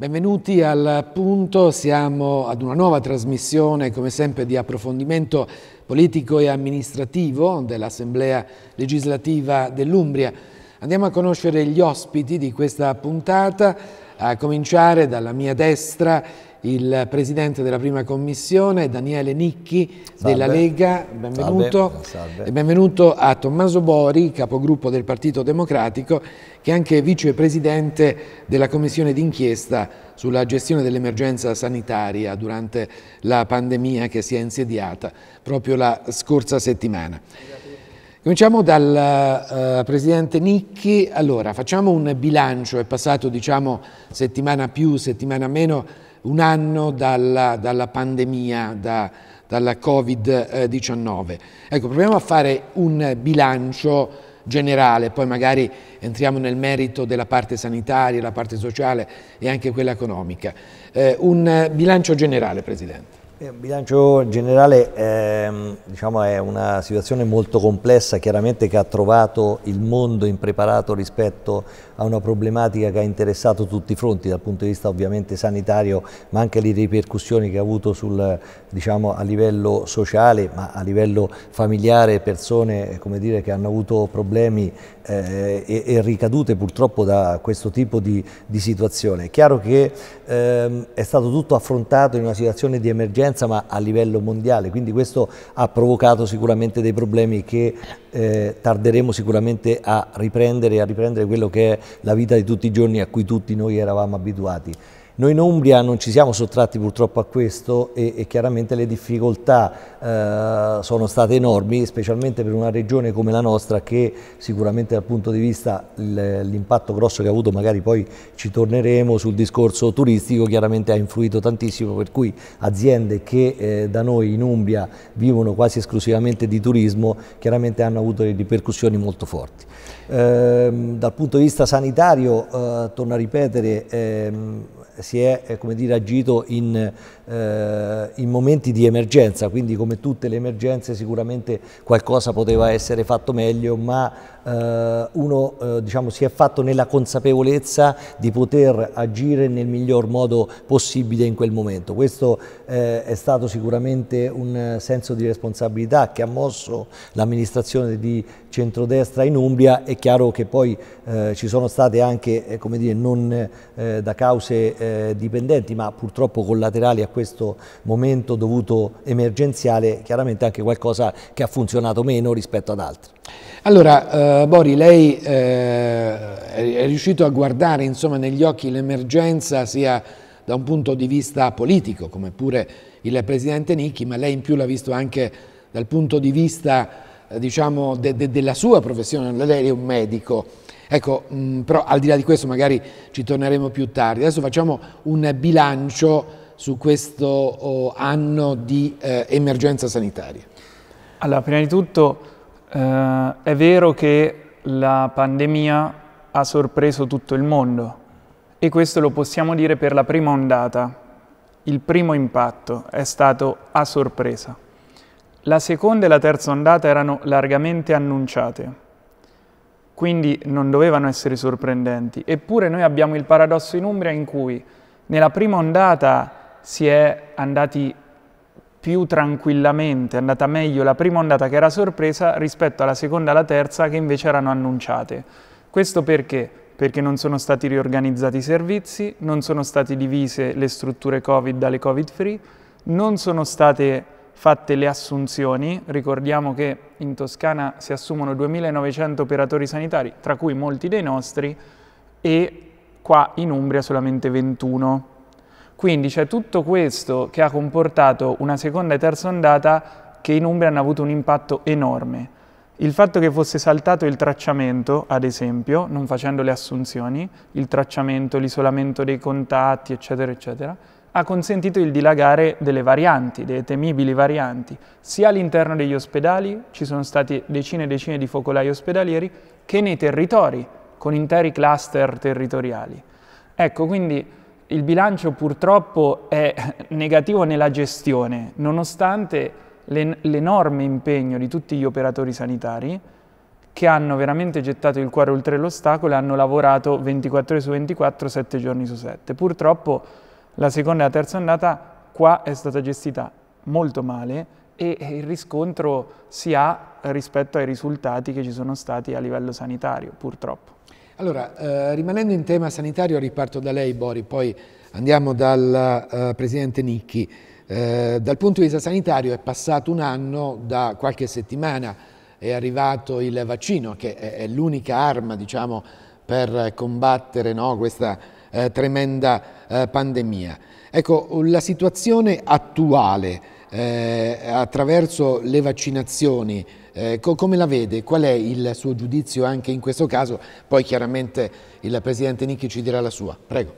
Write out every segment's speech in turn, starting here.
Benvenuti al punto, siamo ad una nuova trasmissione come sempre di approfondimento politico e amministrativo dell'Assemblea legislativa dell'Umbria. Andiamo a conoscere gli ospiti di questa puntata, a cominciare dalla mia destra il presidente della prima commissione, Daniele Nicchi salve. della Lega, benvenuto. Salve. Salve. E benvenuto a Tommaso Bori, capogruppo del Partito Democratico, che è anche vicepresidente della commissione d'inchiesta sulla gestione dell'emergenza sanitaria durante la pandemia che si è insediata proprio la scorsa settimana. Cominciamo dal uh, Presidente Nicchi. Allora, facciamo un bilancio, è passato diciamo settimana più, settimana meno un anno dalla, dalla pandemia, da, dalla Covid-19. Ecco, proviamo a fare un bilancio generale, poi magari entriamo nel merito della parte sanitaria, la parte sociale e anche quella economica. Eh, un bilancio generale, Presidente. Il bilancio generale è, ehm, diciamo, è, una situazione molto complessa, chiaramente che ha trovato il mondo impreparato rispetto a una problematica che ha interessato tutti i fronti, dal punto di vista ovviamente sanitario, ma anche le ripercussioni che ha avuto sul, diciamo, a livello sociale, ma a livello familiare, persone dire, che hanno avuto problemi eh, e, e, ricadute purtroppo da questo tipo di, di situazione. È chiaro che ehm, è stato tutto affrontato in una situazione di emergenza differenza ma a livello mondiale, quindi questo ha provocato sicuramente dei problemi che eh, tarderemo sicuramente a riprendere, a riprendere quello che è la vita di tutti i giorni a cui tutti noi eravamo abituati. Noi in Umbria non ci siamo sottratti purtroppo a questo e, e chiaramente le difficoltà eh, sono state enormi, specialmente per una regione come la nostra che sicuramente dal punto di vista l'impatto grosso che ha avuto, magari poi ci torneremo sul discorso turistico, chiaramente ha influito tantissimo, per cui aziende che eh, da noi in Umbria vivono quasi esclusivamente di turismo, chiaramente hanno avuto delle ripercussioni molto forti. Eh, dal punto di vista sanitario, eh, torno a ripetere, ehm, si è eh, dire, agito in eh, in momenti di emergenza, quindi come tutte le emergenze sicuramente qualcosa poteva essere fatto meglio, ma eh, uno eh, diciamo, si è fatto nella consapevolezza di poter agire nel miglior modo possibile in quel momento. Questo eh, è stato sicuramente un senso di responsabilità che ha mosso l'amministrazione di centrodestra in Umbria, è chiaro che poi eh, ci sono state anche, eh, come dire, non da cause dipendenti, ma purtroppo collaterali a questo questo momento dovuto emergenziale chiaramente anche qualcosa che ha funzionato meno rispetto ad altri. Allora, eh, Bori, lei eh, è riuscito a guardare insomma, negli occhi l'emergenza sia da un punto di vista politico, come pure il Presidente Nicchi, ma lei in più l'ha visto anche dal punto di vista eh, diciamo, de, de, della sua professione, lei è un medico. Ecco, mh, mm, però al di là di questo magari ci torneremo più tardi. Adesso facciamo un bilancio su questo oh, anno di eh, emergenza sanitaria? Allora, prima di tutto eh, è vero che la pandemia ha sorpreso tutto il mondo e questo lo possiamo dire per la prima ondata. Il primo impatto è stato a sorpresa. La seconda e la terza ondata erano largamente annunciate quindi non dovevano essere sorprendenti. Eppure noi abbiamo il paradosso in Umbria in cui nella prima ondata si è andati più tranquillamente, è andata meglio la prima ondata che era sorpresa rispetto alla seconda e alla terza che invece erano annunciate. Questo perché? Perché non sono stati riorganizzati i servizi, non sono state divise le strutture Covid dalle Covid free, non sono state fatte le assunzioni, ricordiamo che in Toscana si assumono 2900 operatori sanitari, tra cui molti dei nostri, e qua in Umbria solamente 21. Quindi c'è tutto questo che ha comportato una seconda e terza ondata che in Umbria hanno avuto un impatto enorme. Il fatto che fosse saltato il tracciamento, ad esempio, non facendo le assunzioni, il tracciamento, l'isolamento dei contatti, eccetera, eccetera, ha consentito il dilagare delle varianti, delle temibili varianti. Sia all'interno degli ospedali, ci sono stati decine e decine di focolai ospedalieri, che nei territori, con interi cluster territoriali. Ecco, quindi il bilancio purtroppo è negativo nella gestione, nonostante l'enorme impegno di tutti gli operatori sanitari che hanno veramente gettato il cuore oltre l'ostacolo e hanno lavorato 24 ore su 24, 7 giorni su 7. Purtroppo la seconda e la terza ondata qua è stata gestita molto male e il riscontro si ha rispetto ai risultati che ci sono stati a livello sanitario, purtroppo. Allora, eh, rimanendo in tema sanitario, riparto da lei, Bori, poi andiamo dal eh, Presidente Nicchi. Eh, dal punto di vista sanitario è passato un anno, da qualche settimana è arrivato il vaccino, che è, è l'unica arma diciamo, per combattere no, questa eh, tremenda eh, pandemia. Ecco, la situazione attuale eh, attraverso le vaccinazioni eh, co come la vede? Qual è il suo giudizio anche in questo caso? Poi chiaramente il Presidente Nicchi ci dirà la sua. Prego.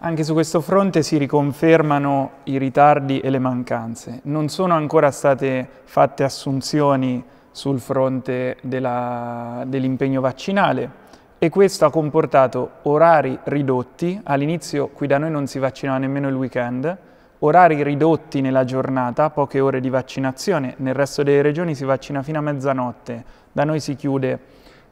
Anche su questo fronte si riconfermano i ritardi e le mancanze. Non sono ancora state fatte assunzioni sul fronte dell'impegno vaccinale e questo ha comportato orari ridotti. All'inizio qui da noi non si vaccinava nemmeno il weekend, orari ridotti nella giornata, poche ore di vaccinazione, nel resto delle regioni si vaccina fino a mezzanotte, da noi si chiude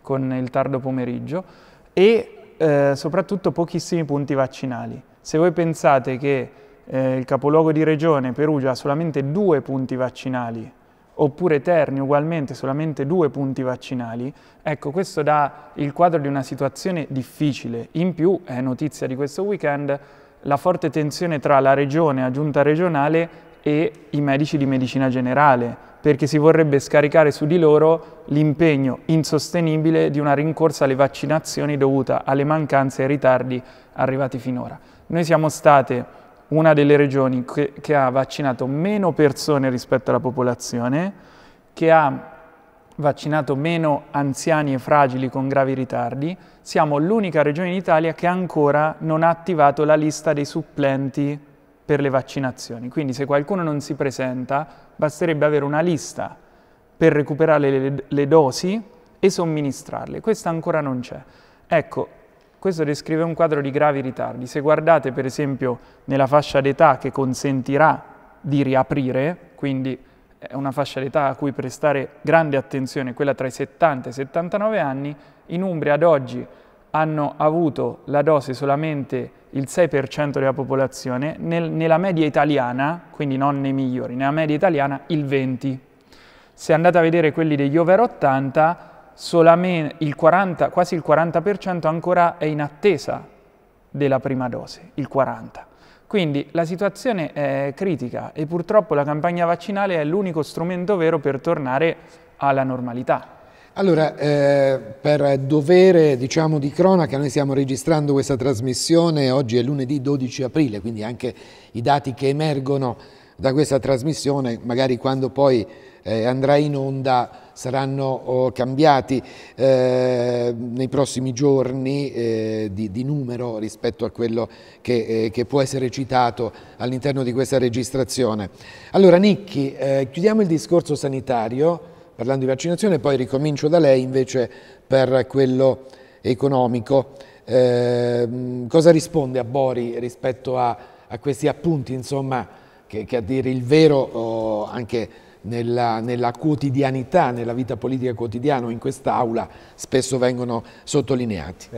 con il tardo pomeriggio e eh, soprattutto pochissimi punti vaccinali. Se voi pensate che eh, il capoluogo di regione Perugia ha solamente due punti vaccinali, oppure Terni ugualmente solamente due punti vaccinali, ecco questo dà il quadro di una situazione difficile. In più, è notizia di questo weekend, la forte tensione tra la regione, la giunta regionale e i medici di medicina generale, perché si vorrebbe scaricare su di loro l'impegno insostenibile di una rincorsa alle vaccinazioni dovuta alle mancanze e ai ritardi arrivati finora. Noi siamo state una delle regioni che, che ha vaccinato meno persone rispetto alla popolazione, che ha vaccinato meno anziani e fragili con gravi ritardi, siamo l'unica regione d'Italia che ancora non ha attivato la lista dei supplenti per le vaccinazioni. Quindi se qualcuno non si presenta, basterebbe avere una lista per recuperare le, le dosi e somministrarle. Questa ancora non c'è. Ecco, questo descrive un quadro di gravi ritardi. Se guardate per esempio nella fascia d'età che consentirà di riaprire, quindi è una fascia d'età a cui prestare grande attenzione, quella tra i 70 e i 79 anni, in Umbria ad oggi hanno avuto la dose solamente il 6% della popolazione, nel, nella media italiana, quindi non nei migliori, nella media italiana il 20%. Se andate a vedere quelli degli over 80, il 40, quasi il 40% ancora è in attesa della prima dose, il 40%. Quindi la situazione è critica e purtroppo la campagna vaccinale è l'unico strumento vero per tornare alla normalità. Allora, eh, per dovere diciamo, di cronaca, noi stiamo registrando questa trasmissione, oggi è lunedì 12 aprile, quindi anche i dati che emergono da questa trasmissione, magari quando poi eh, andrà in onda saranno oh, cambiati eh, nei prossimi giorni eh, di, di, numero rispetto a quello che, eh, che può essere citato all'interno di questa registrazione. Allora Nicchi, eh, chiudiamo il discorso sanitario parlando di vaccinazione, poi ricomincio da lei invece per quello economico. Ehm, cosa risponde a Bori rispetto a, a questi appunti, insomma, che, che a dire il vero oh, anche nella, nella, quotidianità, nella vita politica quotidiana in quest'Aula spesso vengono sottolineati.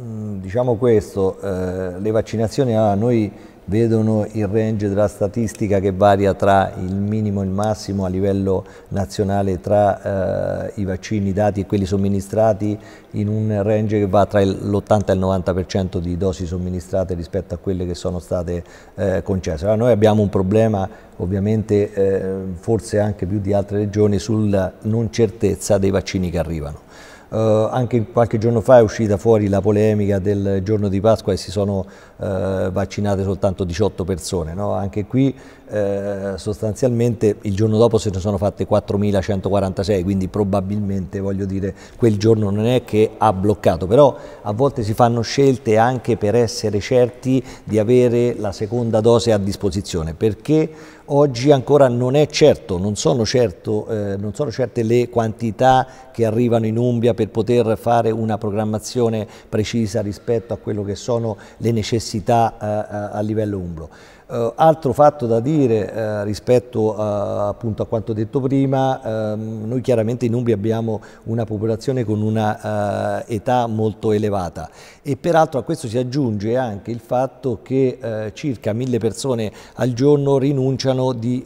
Mm, diciamo questo, eh, le vaccinazioni a ah, noi vedono il range della statistica che varia tra il minimo e il massimo a livello nazionale tra eh, i vaccini dati e quelli somministrati in un range che va tra l'80 e il 90% di dosi somministrate rispetto a quelle che sono state eh, concesse. Allora noi abbiamo un problema ovviamente eh, forse anche più di altre regioni sulla non certezza dei vaccini che arrivano. Eh, anche qualche giorno fa è uscita fuori la polemica del giorno di Pasqua e si sono eh, vaccinate soltanto 18 persone. No? Anche qui eh, sostanzialmente il giorno dopo se ne sono fatte 4.146, quindi probabilmente voglio dire quel giorno non è che ha bloccato, però a volte si fanno scelte anche per essere certi di avere la seconda dose a disposizione, perché oggi ancora non è certo, non sono, certo, eh, non sono, certe le quantità che arrivano in Umbria per poter fare una programmazione precisa rispetto a quello che sono le necessità eh, a livello umbro. Uh, altro fatto da dire uh, rispetto a, appunto a quanto detto prima, um, noi chiaramente in Umbria abbiamo una popolazione con una uh, età molto elevata e peraltro a questo si aggiunge anche il fatto che circa mille persone al giorno rinunciano di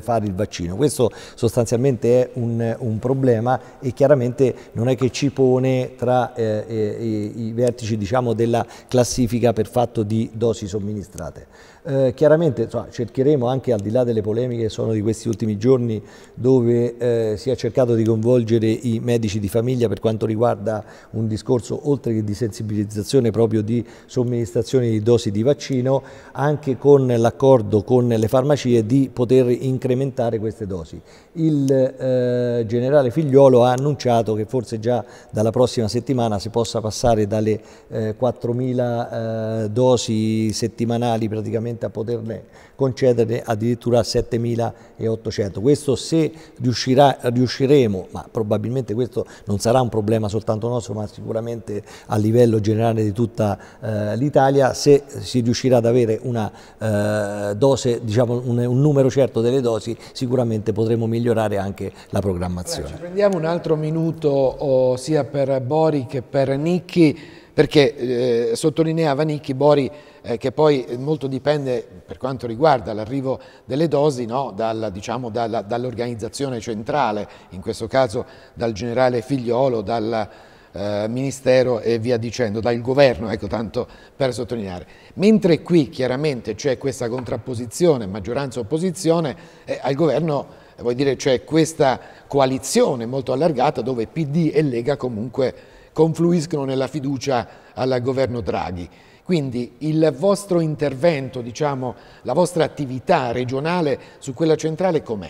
fare il vaccino. Questo sostanzialmente è un, un, problema e chiaramente non è che ci pone tra i, i vertici diciamo, della classifica per fatto di dosi somministrate. Eh, chiaramente insomma, cercheremo anche al di là delle polemiche che sono di questi ultimi giorni dove eh, si è cercato di coinvolgere i medici di famiglia per quanto riguarda un discorso oltre che di sensibilizzazione proprio di somministrazione di dosi di vaccino anche con l'accordo con le farmacie di poter incrementare queste dosi. Il eh, generale Figliolo ha annunciato che forse già dalla prossima settimana si possa passare dalle 4.000 eh, eh, dosi settimanali praticamente Parlamento a poterne concederne addirittura 7.800. Questo se riuscirà, riusciremo, ma probabilmente questo non sarà un problema soltanto nostro, ma sicuramente a livello generale di tutta eh, l'Italia, se si riuscirà ad avere una eh, dose, diciamo un, un, numero certo delle dosi, sicuramente potremo migliorare anche la programmazione. Allora, ci prendiamo un altro minuto oh, sia per Bori che per Nicchi perché eh, sottolineava Nicchi Bori eh, che poi molto dipende per quanto riguarda l'arrivo delle dosi no, dalla, diciamo, dalla, dall'organizzazione centrale, in questo caso dal generale Figliolo, dal eh, Ministero e via dicendo, dal governo, ecco tanto per sottolineare. Mentre qui chiaramente c'è questa contrapposizione maggioranza-opposizione, eh, al governo eh, vuol dire c'è questa coalizione molto allargata dove PD e Lega comunque confluiscono nella fiducia al governo Draghi. Quindi il vostro intervento, diciamo, la vostra attività regionale su quella centrale com'è?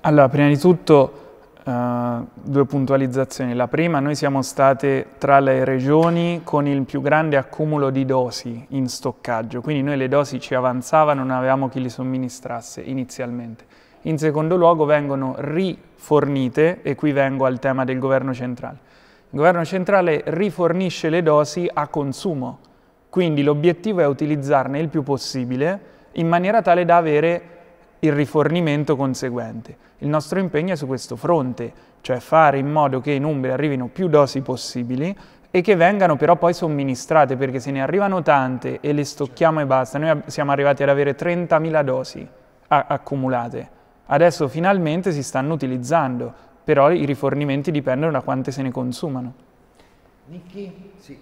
Allora, prima di tutto uh, due puntualizzazioni. La prima, noi siamo state tra le regioni con il più grande accumulo di dosi in stoccaggio, quindi noi le dosi ci avanzavano, non avevamo chi le somministrasse inizialmente. In secondo luogo vengono rifornite, e qui vengo al tema del governo centrale, il governo centrale rifornisce le dosi a consumo, quindi l'obiettivo è utilizzarne il più possibile in maniera tale da avere il rifornimento conseguente. Il nostro impegno è su questo fronte, cioè fare in modo che in Umbria arrivino più dosi possibili e che vengano però poi somministrate, perché se ne arrivano tante e le stocchiamo e basta, noi siamo arrivati ad avere 30.000 dosi accumulate. Adesso finalmente si stanno utilizzando, però i rifornimenti dipendono da quante se ne consumano. Nicchi? Sì.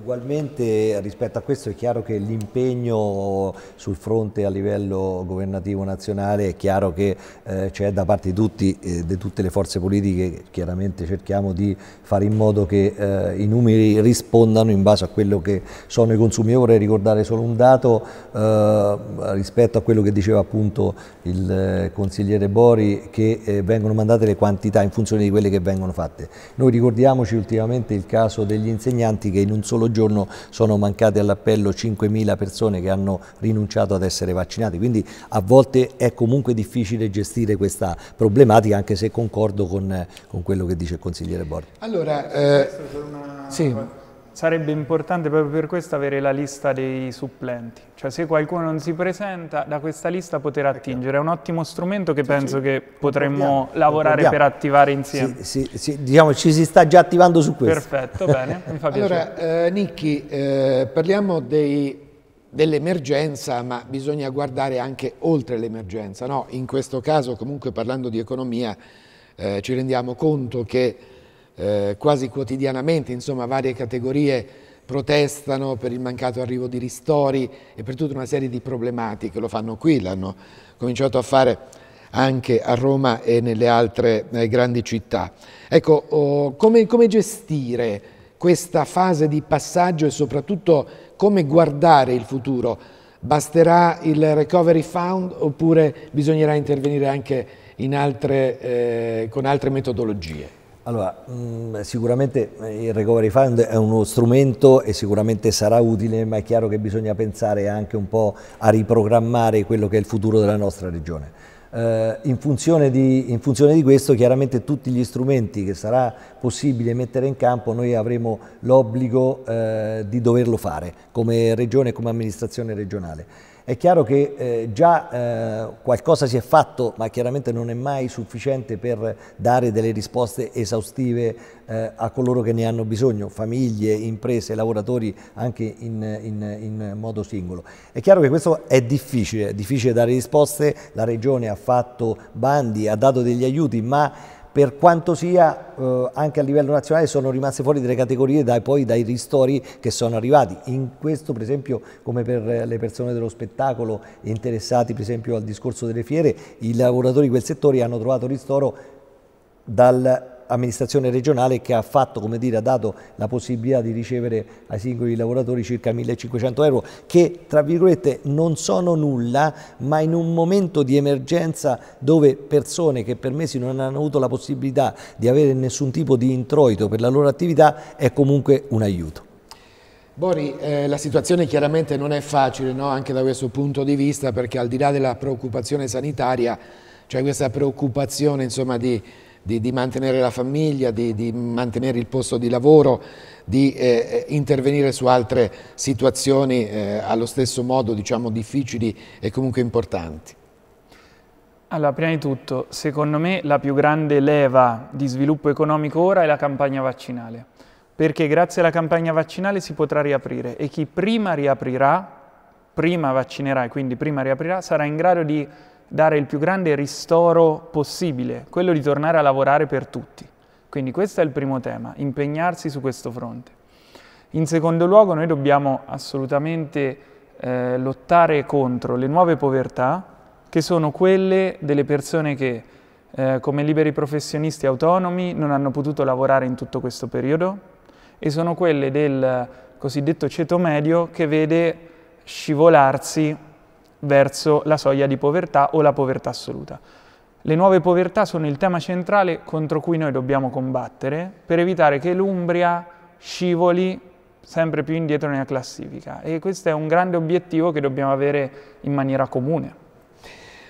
Ugualmente rispetto a questo è chiaro che l'impegno sul fronte a livello governativo nazionale è chiaro che eh, c'è da parte di, tutti, eh, di, tutte le forze politiche, chiaramente cerchiamo di fare in modo che eh, i numeri rispondano in base a quello che sono i consumi. Io vorrei ricordare solo un dato eh, rispetto a quello che diceva appunto il eh, consigliere Bori che eh, vengono mandate le quantità in funzione di quelle che vengono fatte. Noi ricordiamoci ultimamente il caso degli insegnanti che in un solo solo giorno sono mancate all'appello 5.000 persone che hanno rinunciato ad essere vaccinate, quindi a volte è comunque difficile gestire questa problematica anche se concordo con, con quello che dice il consigliere Borghi. Allora, eh, sì sarebbe importante proprio per questo avere la lista dei supplenti, cioè se qualcuno non si presenta da questa lista poter attingere, è un ottimo strumento che sì, penso sì. che potremmo Concordiamo. lavorare Concordiamo. per attivare insieme. Sì, diciamo ci si sta già attivando su questo. Perfetto, bene, mi fa piacere. Allora eh, Nicchi, eh, parliamo dell'emergenza ma bisogna guardare anche oltre l'emergenza, no? in questo caso comunque parlando di economia eh, ci rendiamo conto che eh, quasi quotidianamente, insomma, varie categorie protestano per il mancato arrivo di ristori e per tutta una serie di problematiche, lo fanno qui, l'hanno cominciato a fare anche a Roma e nelle altre eh, grandi città. Ecco, oh, come, come gestire questa fase di passaggio e soprattutto come guardare il futuro? Basterà il recovery fund oppure bisognerà intervenire anche altre, eh, con altre metodologie? Allora, mh, mm, sicuramente eh, il recovery fund è uno strumento e sicuramente sarà utile, ma è chiaro che bisogna pensare anche un po' a riprogrammare quello che è il futuro della nostra regione. Eh, in, funzione di, in, funzione di, questo chiaramente tutti gli strumenti che sarà possibile mettere in campo noi avremo l'obbligo eh, di doverlo fare come regione e come amministrazione regionale. È chiaro che eh, già eh, qualcosa si è fatto, ma chiaramente non è mai sufficiente per dare delle risposte esaustive eh, a coloro che ne hanno bisogno, famiglie, imprese, lavoratori, anche in, in, in, modo singolo. È chiaro che questo è difficile, è difficile dare risposte, la Regione ha fatto bandi, ha dato degli aiuti, ma per quanto sia eh, anche a livello nazionale sono rimaste fuori delle categorie dai, poi dai ristori che sono arrivati. In questo per esempio come per le persone dello spettacolo interessati per esempio al discorso delle fiere, i lavoratori di quel settore hanno trovato ristoro dal amministrazione regionale che ha, fatto, dire, ha dato la possibilità di ricevere ai singoli lavoratori circa 1500 euro che tra virgolette non sono nulla ma in un momento di emergenza dove persone che per mesi non hanno avuto la possibilità di avere nessun tipo di introito per la loro attività è comunque un aiuto. Bori, eh, la situazione chiaramente non è facile no? anche da questo punto di vista perché al di là della preoccupazione sanitaria cioè questa preoccupazione insomma, di di, di mantenere la famiglia, di, di, mantenere il posto di lavoro, di eh, eh, intervenire su altre situazioni eh, allo stesso modo diciamo, difficili e comunque importanti? Allora, prima di tutto, secondo me la più grande leva di sviluppo economico ora è la campagna vaccinale, perché grazie alla campagna vaccinale si potrà riaprire e chi prima riaprirà, prima vaccinerà e quindi prima riaprirà, sarà in grado di dare il più grande ristoro possibile, quello di tornare a lavorare per tutti. Quindi questo è il primo tema, impegnarsi su questo fronte. In secondo luogo noi dobbiamo assolutamente eh, lottare contro le nuove povertà, che sono quelle delle persone che eh, come liberi professionisti autonomi non hanno potuto lavorare in tutto questo periodo e sono quelle del cosiddetto ceto medio che vede scivolarsi verso la soglia di povertà o la povertà assoluta. Le nuove povertà sono il tema centrale contro cui noi dobbiamo combattere per evitare che l'Umbria scivoli sempre più indietro nella classifica e questo è un grande obiettivo che dobbiamo avere in maniera comune.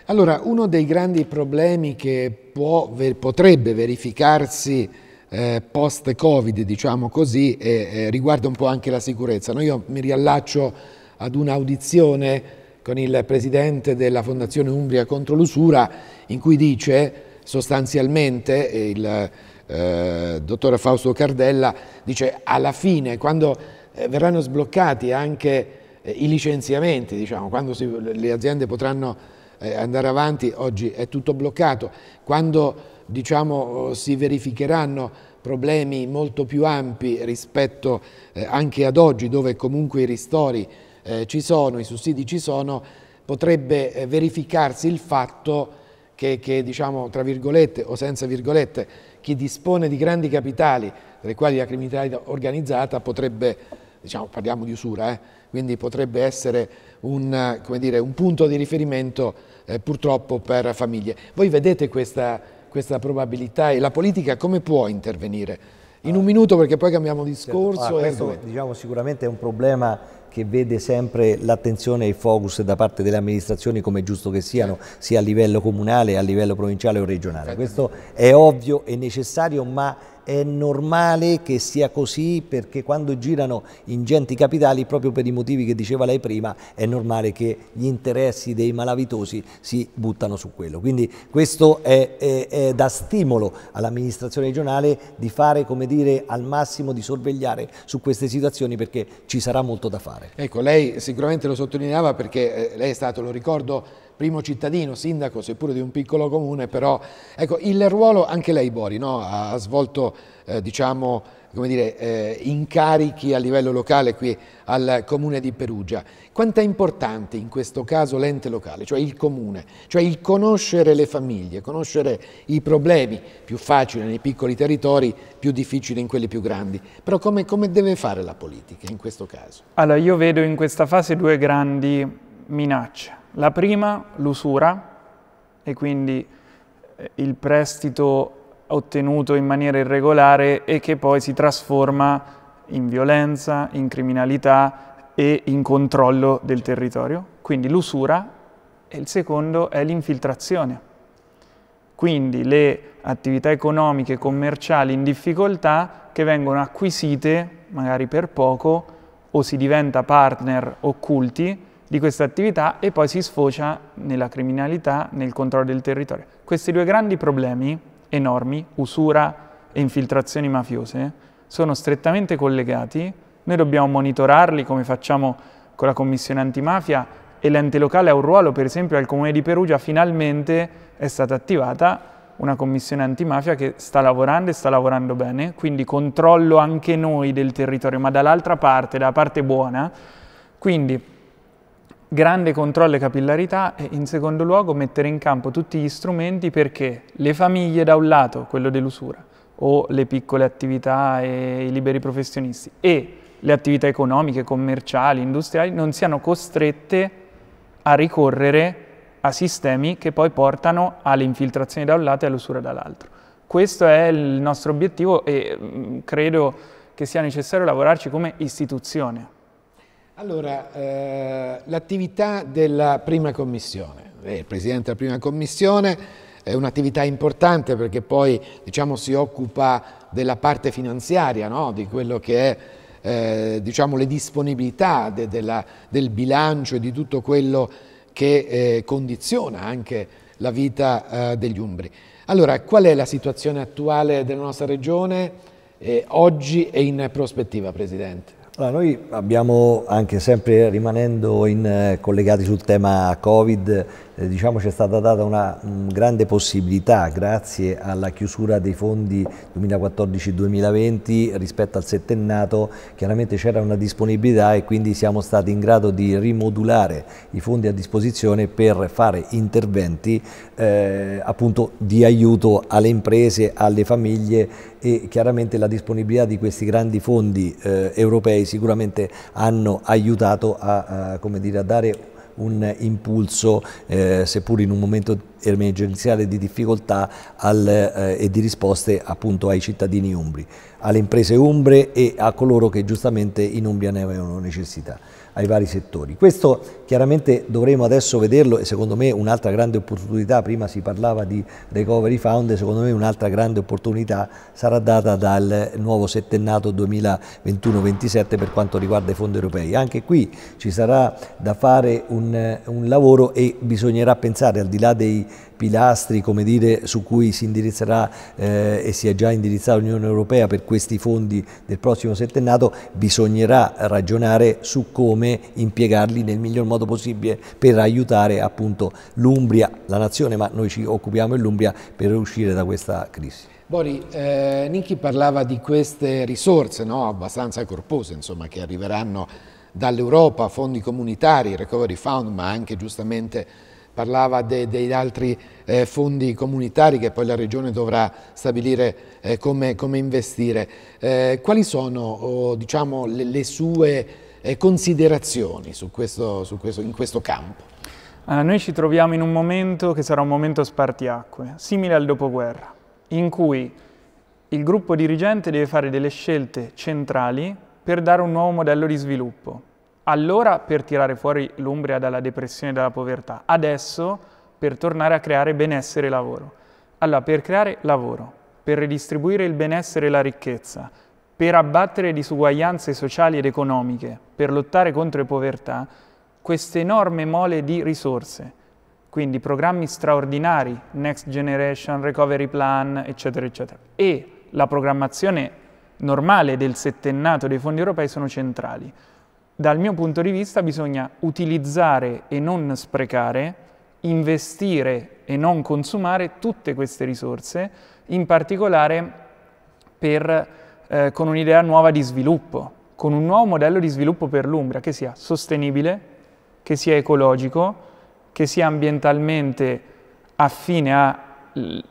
Allora, uno dei grandi problemi che può, potrebbe verificarsi eh, post-Covid, diciamo così, eh, eh, riguarda un po' anche la sicurezza. No? Io mi riallaccio ad un'audizione con il presidente della Fondazione Umbria contro l'usura, in cui dice sostanzialmente, il eh, dottor Fausto Cardella dice alla fine, quando eh, verranno sbloccati anche eh, i licenziamenti, diciamo, quando si, le aziende potranno eh, andare avanti, oggi è tutto bloccato, quando diciamo, si verificheranno problemi molto più ampi rispetto eh, anche ad oggi, dove comunque i ristori eh, ci sono, i sussidi ci sono, potrebbe eh, verificarsi il fatto che, che, diciamo, tra virgolette o senza virgolette, chi dispone di grandi capitali, tra i quali la criminalità organizzata, potrebbe, diciamo, parliamo di usura, eh, quindi potrebbe essere un, dire, un punto di riferimento eh, purtroppo per famiglie. Voi vedete questa, questa probabilità e la politica come può intervenire? In un ah. minuto perché poi cambiamo certo, discorso. Certo. Ah, questo diciamo, sicuramente è un problema che vede sempre l'attenzione e il focus da parte delle amministrazioni come è giusto che siano, sia a livello comunale, a livello provinciale o regionale. Certo. Questo è ovvio e necessario, ma è normale che sia così perché quando girano ingenti capitali, proprio per i motivi che diceva lei prima, è normale che gli interessi dei malavitosi si buttano su quello. Quindi questo è, è, è da stimolo all'amministrazione regionale di fare, come dire, al massimo di sorvegliare su queste situazioni perché ci sarà molto da fare. Ecco, lei sicuramente lo sottolineava perché eh, lei è stato, lo ricordo, primo cittadino, sindaco, seppure di un piccolo comune, però ecco, il ruolo anche lei Bori no? ha, svolto eh, diciamo, dire, eh, incarichi a livello locale qui al comune di Perugia. Quanto è importante in questo caso l'ente locale, cioè il comune, cioè il conoscere le famiglie, conoscere i problemi, più facile nei piccoli territori, più difficile in quelli più grandi, però come, come deve fare la politica in questo caso? Allora io vedo in questa fase due grandi minacce la prima, l'usura, e quindi eh, il prestito ottenuto in maniera irregolare e che poi si trasforma in violenza, in criminalità e in controllo del territorio. Quindi l'usura e il secondo è l'infiltrazione. Quindi le attività economiche, e commerciali in difficoltà che vengono acquisite magari per poco o si diventa partner occulti di questa attività e poi si sfocia nella criminalità, nel controllo del territorio. Questi due grandi problemi enormi, usura e infiltrazioni mafiose, sono strettamente collegati, noi dobbiamo monitorarli come facciamo con la Commissione Antimafia e l'ente locale ha un ruolo, per esempio al Comune di Perugia finalmente è stata attivata una commissione antimafia che sta lavorando e sta lavorando bene, quindi controllo anche noi del territorio, ma dall'altra parte, dalla parte buona. Quindi grande controllo e capillarità e in secondo luogo mettere in campo tutti gli strumenti perché le famiglie da un lato, quello dell'usura, o le piccole attività e i liberi professionisti e le attività economiche, commerciali, industriali non siano costrette a ricorrere a sistemi che poi portano alle infiltrazioni da un lato e all'usura dall'altro. Questo è il nostro obiettivo e mm, credo che sia necessario lavorarci come istituzione allora, eh, l'attività della prima commissione, eh, il presidente della prima commissione è un'attività importante perché poi diciamo, si occupa della parte finanziaria, no? di quello che è eh, diciamo, le disponibilità de, della, del bilancio e di tutto quello che eh, condiziona anche la vita eh, degli Umbri. Allora, qual è la situazione attuale della nostra regione eh, oggi e in prospettiva, Presidente? Allora, noi abbiamo anche sempre rimanendo in, eh, collegati sul tema Covid eh, diciamo, c'è stata data una mm, grande possibilità grazie alla chiusura dei fondi 2014-2020 rispetto al settennato, chiaramente c'era una disponibilità e quindi siamo stati in grado di rimodulare i fondi a disposizione per fare interventi eh, appunto di aiuto alle imprese, alle famiglie e chiaramente la disponibilità di questi grandi fondi eh, europei sicuramente hanno aiutato a, a, dire, a dare un impulso, eh, seppur in un momento emergenziale di difficoltà al, eh, e di risposte appunto ai cittadini umbri, alle imprese umbre e a coloro che giustamente in Umbria ne avevano necessità ai vari settori. Questo chiaramente dovremo adesso vederlo e secondo me un'altra grande opportunità, prima si parlava di Recovery Fund, secondo me un'altra grande opportunità sarà data dal nuovo settennato 2021-27 per quanto riguarda i fondi europei. Anche qui ci sarà da fare un, un lavoro e bisognerà pensare al di là dei pilastri dire, su cui si indirizzerà eh, e si è già indirizzata l'Unione Europea per questi fondi del prossimo settennato, bisognerà ragionare su come come impiegarli nel miglior modo possibile per aiutare appunto l'Umbria, la nazione, ma noi ci occupiamo dell'Umbria per uscire da questa crisi. Bori, eh, Nicchi parlava di queste risorse no? abbastanza corpose insomma, che arriveranno dall'Europa, fondi comunitari, Recovery Fund, ma anche giustamente parlava degli altri eh, fondi comunitari che poi la Regione dovrà stabilire eh, come, come, investire. Eh, quali sono oh, diciamo, le, le sue eh, considerazioni su questo, su questo, in questo campo? Allora, eh, noi ci troviamo in un momento che sarà un momento spartiacque, simile al dopoguerra, in cui il gruppo dirigente deve fare delle scelte centrali per dare un nuovo modello di sviluppo. Allora per tirare fuori l'Umbria dalla depressione e dalla povertà, adesso per tornare a creare benessere e lavoro. Allora, per creare lavoro, per redistribuire il benessere e la ricchezza, per abbattere disuguaglianze sociali ed economiche, per lottare contro le povertà, questa enorme mole di risorse, quindi programmi straordinari, Next Generation, Recovery Plan, eccetera, eccetera, e la programmazione normale del settennato dei fondi europei sono centrali. Dal mio punto di vista bisogna utilizzare e non sprecare, investire e non consumare tutte queste risorse, in particolare per eh, con un'idea nuova di sviluppo, con un nuovo modello di sviluppo per l'Umbria che sia sostenibile, che sia ecologico, che sia ambientalmente affine a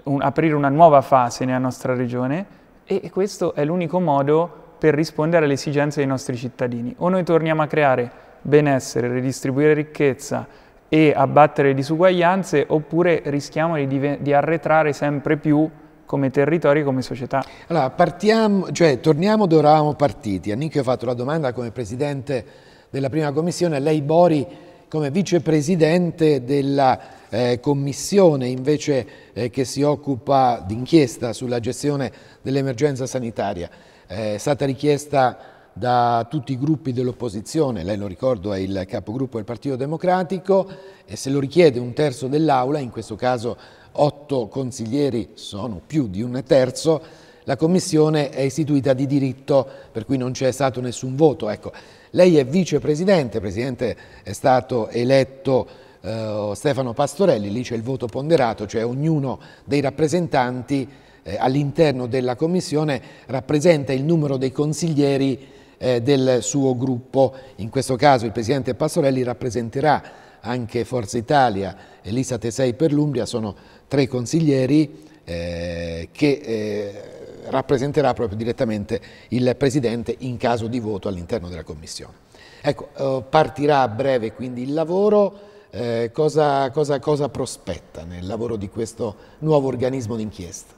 un, aprire una nuova fase nella nostra regione e questo è l'unico modo per rispondere alle esigenze dei nostri cittadini. O noi torniamo a creare benessere, redistribuire ricchezza e abbattere disuguaglianze oppure rischiamo di, di arretrare sempre più come territori, come società. Allora, partiamo, cioè, torniamo dove eravamo partiti. Annicchio ha fatto la domanda come presidente della prima commissione, lei Bori come vicepresidente della eh, commissione invece eh, che si occupa d'inchiesta sulla gestione dell'emergenza sanitaria. Eh, è stata richiesta da tutti i gruppi dell'opposizione, lei lo ricordo è il capogruppo del Partito Democratico e se lo richiede un terzo dell'Aula, in questo caso otto consiglieri sono più di un terzo, la commissione è istituita di diritto, per cui non c'è stato nessun voto. Ecco, lei è vicepresidente, presidente è stato eletto eh, Stefano Pastorelli, lì c'è il voto ponderato, cioè ognuno dei rappresentanti eh, all'interno della commissione rappresenta il numero dei consiglieri eh, del suo gruppo. In questo caso il presidente Pastorelli rappresenterà anche Forza Italia e Lisa Tesei per l'Umbria sono tre consiglieri eh, che eh, rappresenterà proprio direttamente il Presidente in caso di voto all'interno della Commissione. Ecco, eh, partirà a breve quindi il lavoro, eh, cosa, cosa, cosa prospetta nel lavoro di questo nuovo organismo d'inchiesta?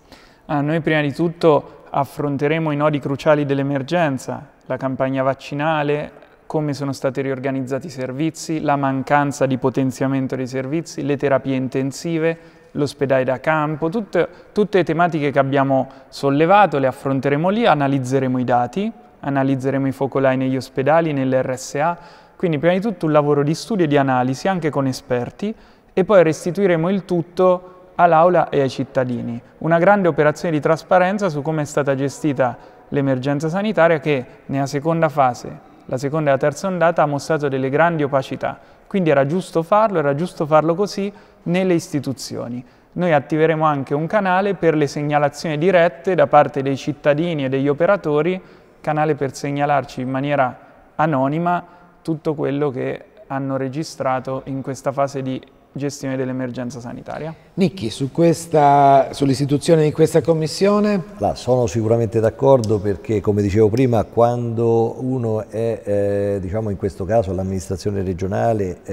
Ah, noi prima di tutto affronteremo i nodi cruciali dell'emergenza, la campagna vaccinale, come sono stati riorganizzati i servizi, la mancanza di potenziamento dei servizi, le terapie intensive, l'ospedale da campo, tutte, tutte le tematiche che abbiamo sollevato, le affronteremo lì, analizzeremo i dati, analizzeremo i focolai negli ospedali, nell'RSA, quindi prima di tutto un lavoro di studio e di analisi anche con esperti e poi restituiremo il tutto all'Aula e ai cittadini. Una grande operazione di trasparenza su come è stata gestita l'emergenza sanitaria che nella seconda fase la seconda e la terza ondata ha mostrato delle grandi opacità, quindi era giusto farlo, era giusto farlo così nelle istituzioni. Noi attiveremo anche un canale per le segnalazioni dirette da parte dei cittadini e degli operatori, canale per segnalarci in maniera anonima tutto quello che hanno registrato in questa fase di gestione dell'emergenza sanitaria. Nicchi, su sull'istituzione di questa commissione? Là, sono sicuramente d'accordo perché, come dicevo prima, quando uno è, eh, diciamo in questo caso l'amministrazione regionale, è,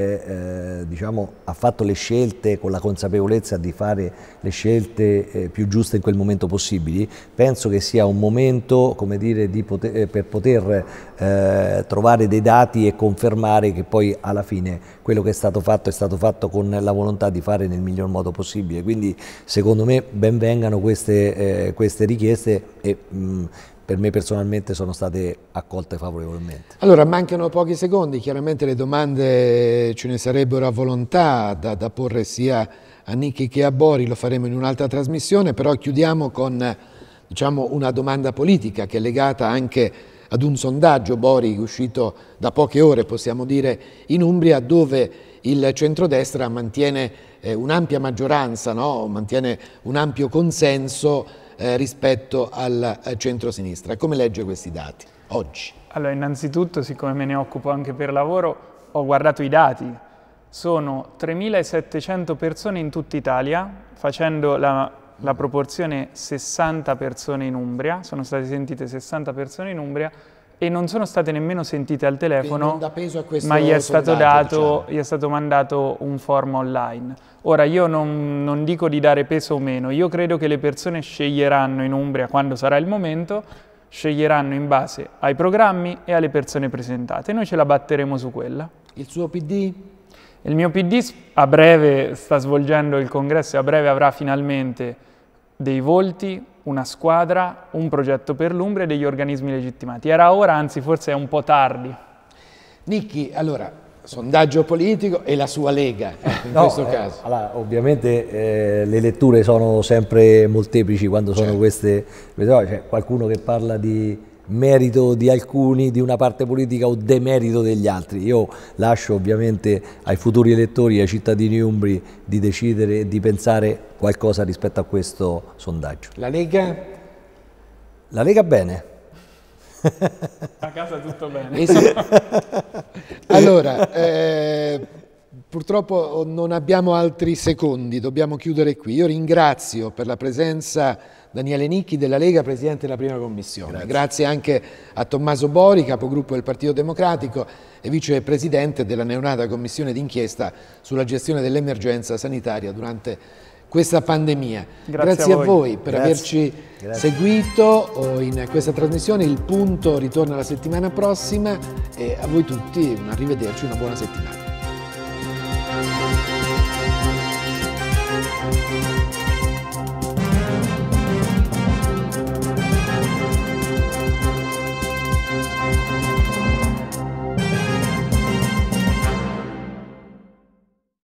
eh, diciamo, ha fatto le scelte con la consapevolezza di fare le scelte eh, più giuste in quel momento possibili, penso che sia un momento dire, poter, eh, per poter eh, trovare dei dati e confermare che poi alla fine quello che è stato fatto è stato fatto con la volontà di fare nel miglior modo possibile possibile. Quindi secondo me ben vengano queste, eh, queste richieste e mh, mm, per me personalmente sono state accolte favorevolmente. Allora, mancano pochi secondi, chiaramente le domande ce ne sarebbero a volontà da, da porre sia a Nicchi che a Bori, lo faremo in un'altra trasmissione, però chiudiamo con diciamo, una domanda politica che è legata anche ad un sondaggio Bori uscito da poche ore, possiamo dire, in Umbria, dove il centrodestra mantiene eh, un'ampia maggioranza, no? mantiene un ampio consenso eh, rispetto al eh, centro-sinistra. Come legge questi dati oggi? Allora, innanzitutto, siccome me ne occupo anche per lavoro, ho guardato i dati. Sono 3.700 persone in tutta Italia, facendo la, la proporzione 60 persone in Umbria, sono state sentite 60 persone in Umbria, e non sono state nemmeno sentite al telefono, ma gli è, stato dato, diciamo. gli è stato mandato un form online. Ora io non, non, dico di dare peso o meno, io credo che le persone sceglieranno in Umbria quando sarà il momento, sceglieranno in base ai programmi e alle persone presentate. Noi ce la batteremo su quella. Il suo PD? Il mio PD a breve sta svolgendo il congresso e a breve avrà finalmente dei volti, una squadra, un progetto per l'Umbria e degli organismi legittimati. Era ora, anzi forse è un po' tardi. Nicchi, allora, sondaggio politico e la sua Lega eh, in no, questo eh, caso. Allora, ovviamente eh, le letture sono sempre molteplici quando sono certo. queste, cioè, qualcuno che parla di merito di alcuni, di una parte politica o demerito degli altri. Io lascio ovviamente ai futuri elettori ai cittadini umbri di decidere e di pensare qualcosa rispetto a questo sondaggio. La Lega? La Lega bene. A casa tutto bene. allora, eh, Purtroppo oh, non abbiamo altri secondi, dobbiamo chiudere qui. Io ringrazio per la presenza Daniele Nicchi della Lega, Presidente della Prima Commissione. Grazie, Grazie anche a Tommaso Bori, capogruppo del Partito Democratico e vicepresidente della neonata Commissione d'inchiesta sulla gestione dell'emergenza sanitaria durante questa pandemia. Grazie, Grazie a, voi. a, voi. per Grazie. averci Grazie. seguito in questa trasmissione. Il punto ritorna la settimana prossima e a voi tutti un arrivederci, una buona settimana.